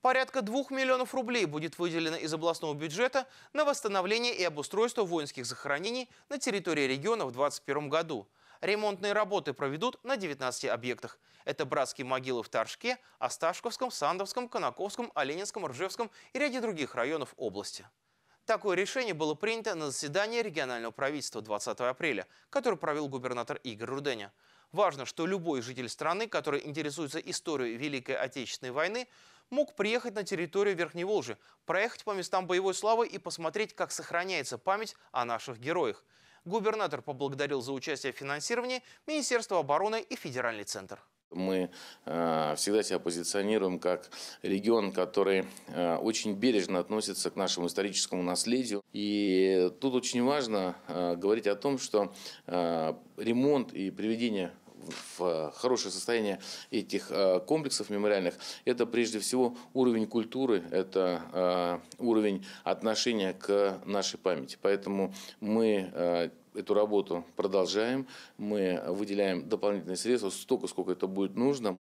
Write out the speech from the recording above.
Порядка двух миллионов рублей будет выделено из областного бюджета на восстановление и обустройство воинских захоронений на территории региона в 2021 году. Ремонтные работы проведут на 19 объектах. Это братские могилы в Торжке, Осташковском, Сандовском, Конаковском, Оленинском, Ржевском и ряде других районов области. Такое решение было принято на заседании регионального правительства 20 апреля, которое провел губернатор Игорь Руденя. Важно, что любой житель страны, который интересуется историей Великой Отечественной войны, мог приехать на территорию Верхней Волжи, проехать по местам боевой славы и посмотреть, как сохраняется память о наших героях. Губернатор поблагодарил за участие в финансировании Министерство обороны и Федеральный центр. Мы э, всегда себя позиционируем как регион, который э, очень бережно относится к нашему историческому наследию. И тут очень важно э, говорить о том, что ремонт и приведение в э, хорошее состояние этих э, комплексов мемориальных, это прежде всего уровень культуры, это э, уровень отношения к нашей памяти. Поэтому мы эту работу продолжаем, мы выделяем дополнительные средства столько, сколько это будет нужно.